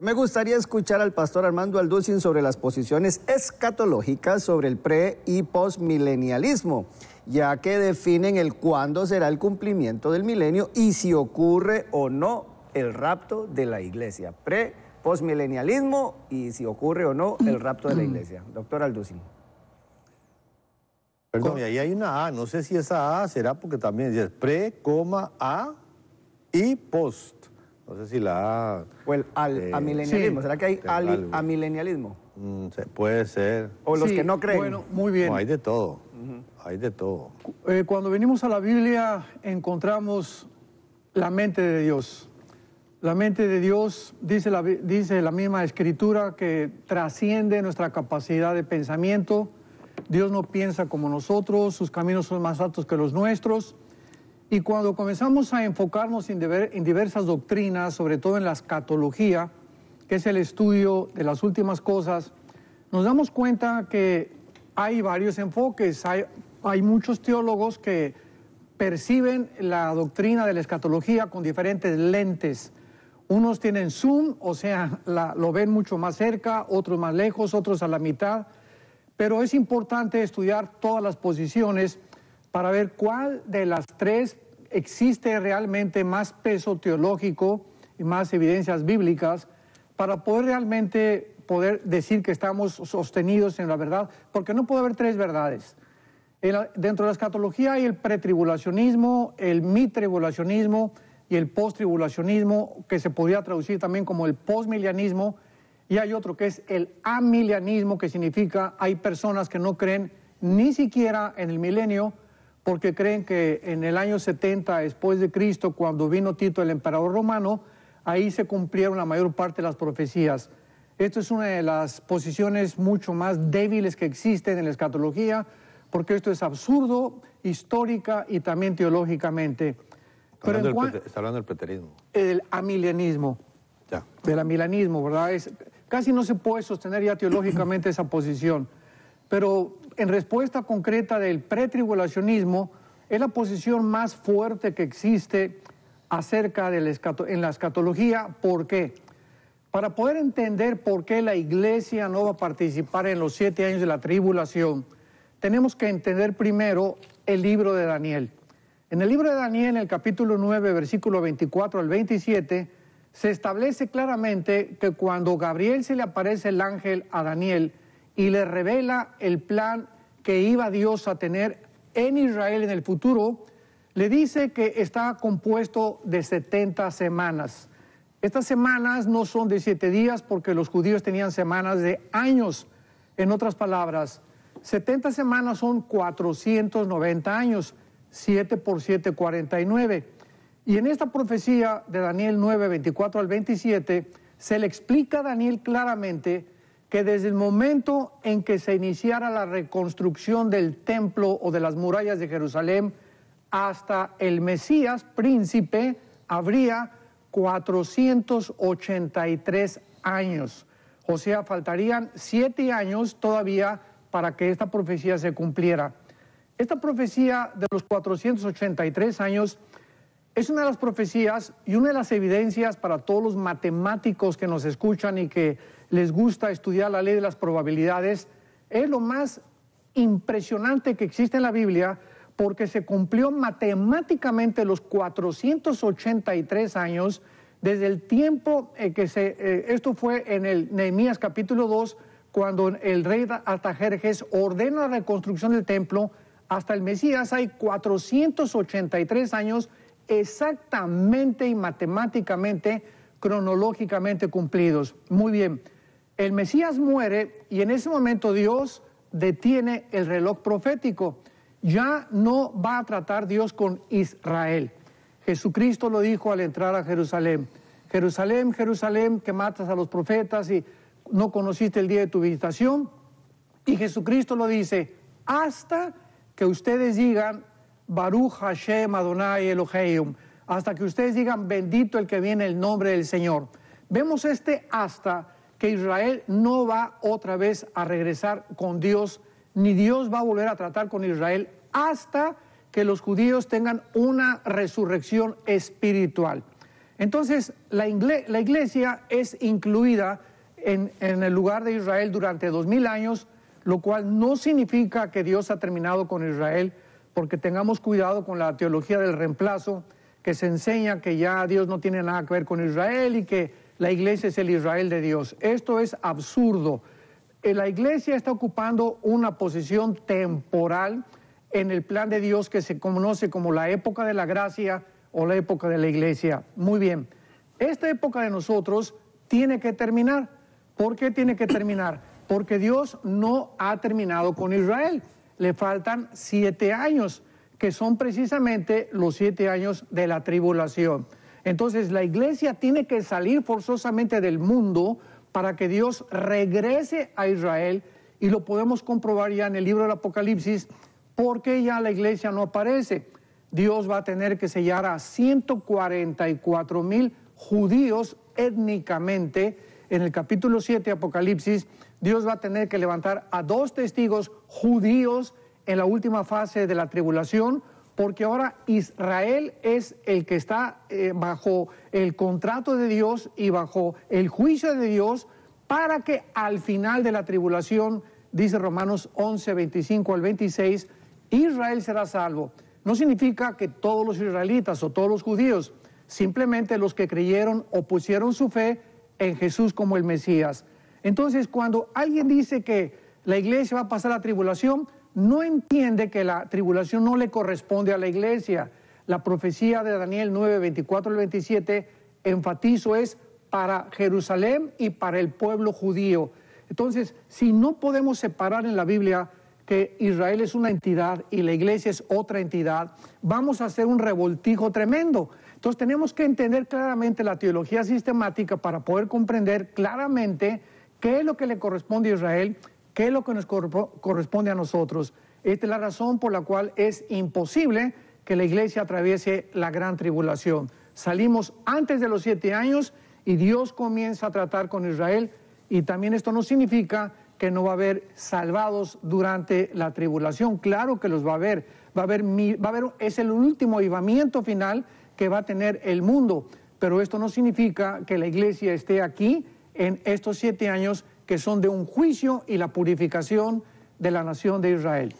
Me gustaría escuchar al pastor Armando Alducin sobre las posiciones escatológicas sobre el pre y postmilenialismo, ya que definen el cuándo será el cumplimiento del milenio y si ocurre o no el rapto de la iglesia. Pre, postmilenialismo y si ocurre o no el rapto de la iglesia. Doctor Alducin. Perdón, y ahí hay una A, no sé si esa A será porque también es pre, coma, A y post. No sé si la O el al eh, amilenialismo. ¿Será que hay al amilenialismo? Mm, se puede ser. O los que no creen. Bueno, muy bien. hay de todo. Hay de todo. Eh, cuando venimos a la Biblia encontramos la mente de Dios. La mente de Dios, dice la, dice la misma escritura, que trasciende nuestra capacidad de pensamiento. Dios no piensa como nosotros, sus caminos son más altos que los nuestros. Y cuando comenzamos a enfocarnos en, diversas doctrinas, sobre todo en la escatología, que es el estudio de las últimas cosas, nos damos cuenta que hay varios enfoques. Hay, hay muchos teólogos que perciben la doctrina de la escatología con diferentes lentes. Unos tienen zoom, o sea, lo ven mucho más cerca, otros más lejos, otros a la mitad. Pero es importante estudiar todas las posiciones para ver cuál de las tres existe realmente más peso teológico y más evidencias bíblicas para poder realmente poder decir que estamos sostenidos en la verdad, porque no puede haber tres verdades. dentro de la escatología hay el pretribulacionismo, el mitribulacionismo y el posttribulacionismo, que se podría traducir también como el postmilianismo, y hay otro que es el amilianismo, que significa hay personas que no creen ni siquiera en el milenio, porque creen que en el año 70 después de Cristo, cuando vino Tito el emperador romano, ahí se cumplieron la mayor parte de las profecías. Esto es una de las posiciones mucho más débiles que existen en la escatología, porque esto es absurdo, histórica y también teológicamente. está hablando del preterismo. El amilianismo. Ya. Del amilianismo, ¿verdad? Es, casi no se puede sostener ya teológicamente esa posición. Pero en respuesta concreta del pretribulacionismo es la posición más fuerte que existe acerca de la en la escatología. ¿Por qué? Para poder entender por qué la iglesia no va a participar en los siete años de la tribulación, tenemos que entender primero el libro de Daniel. En el libro de Daniel, en el capítulo 9, versículo 24 al 27, se establece claramente que cuando Gabriel se le aparece el ángel a Daniel, y le revela el plan que iba Dios a tener en Israel en el futuro, le dice que está compuesto de 70 semanas. Estas semanas no son de siete días porque los judíos tenían semanas de años. En otras palabras, 70 semanas son 490 años, 7 por 7, 49. Y en esta profecía de Daniel 9, 24 al 27, se le explica a Daniel claramente que desde el momento en que se iniciara la reconstrucción del templo o de las murallas de Jerusalén hasta el Mesías príncipe habría 483 años. O sea, faltarían siete años todavía para que esta profecía se cumpliera. Esta profecía de los 483 años es una de las profecías y una de las evidencias para todos los matemáticos que nos escuchan y que les gusta estudiar la ley de las probabilidades, es lo más impresionante que existe en la Biblia porque se cumplió matemáticamente los 483 años desde el tiempo eh, que se, eh, esto fue en el Nehemías capítulo 2, cuando el rey Artajerjes ordena la reconstrucción del templo, hasta el Mesías hay 483 años exactamente y matemáticamente, cronológicamente cumplidos. Muy bien. El Mesías muere y en ese momento Dios detiene el reloj profético. Ya no va a tratar Dios con Israel. Jesucristo lo dijo al entrar a Jerusalén. Jerusalén, Jerusalén, que matas a los profetas y no conociste el día de tu visitación. Y Jesucristo lo dice, hasta que ustedes digan, Baruch Hashem Adonai Eloheim. hasta que ustedes digan, bendito el que viene el nombre del Señor. Vemos este hasta que Israel no va otra vez a regresar con Dios, ni Dios va a volver a tratar con Israel hasta que los judíos tengan una resurrección espiritual. Entonces, la, iglesia es incluida en, en, el lugar de Israel durante dos mil años, lo cual no significa que Dios ha terminado con Israel, porque tengamos cuidado con la teología del reemplazo, que se enseña que ya Dios no tiene nada que ver con Israel y que la iglesia es el Israel de Dios. Esto es absurdo. Eh, la iglesia está ocupando una posición temporal en el plan de Dios que se conoce como la época de la gracia o la época de la iglesia. Muy bien, esta época de nosotros tiene que terminar. ¿Por qué tiene que terminar? Porque Dios no ha terminado con Israel. Le faltan siete años, que son precisamente los siete años de la tribulación. Entonces la iglesia tiene que salir forzosamente del mundo para que Dios regrese a Israel y lo podemos comprobar ya en el libro del Apocalipsis porque ya la iglesia no aparece. Dios va a tener que sellar a 144 mil judíos étnicamente. En el capítulo 7 de Apocalipsis, Dios va a tener que levantar a dos testigos judíos en la última fase de la tribulación porque ahora Israel es el que está eh, bajo el contrato de Dios y bajo el juicio de Dios para que al final de la tribulación, dice Romanos 11, 25 al 26, Israel será salvo. No significa que todos los israelitas o todos los judíos, simplemente los que creyeron o pusieron su fe en Jesús como el Mesías. Entonces, cuando alguien dice que la iglesia va a pasar la tribulación, no entiende que la tribulación no le corresponde a la iglesia. La profecía de Daniel 9, 24 al 27, enfatizo, es para Jerusalén y para el pueblo judío. Entonces, si no podemos separar en la Biblia que Israel es una entidad y la iglesia es otra entidad, vamos a hacer un revoltijo tremendo. Entonces tenemos que entender claramente la teología sistemática para poder comprender claramente qué es lo que le corresponde a Israel, ¿Qué es lo que nos corresponde a nosotros? Esta es la razón por la cual es imposible que la iglesia atraviese la gran tribulación. Salimos antes de los siete años y Dios comienza a tratar con Israel y también esto no significa que no va a haber salvados durante la tribulación. Claro que los va a haber. Va a haber, va a haber es el último avivamiento final que va a tener el mundo. Pero esto no significa que la iglesia esté aquí en estos siete años que son de un juicio y la purificación de la nación de Israel.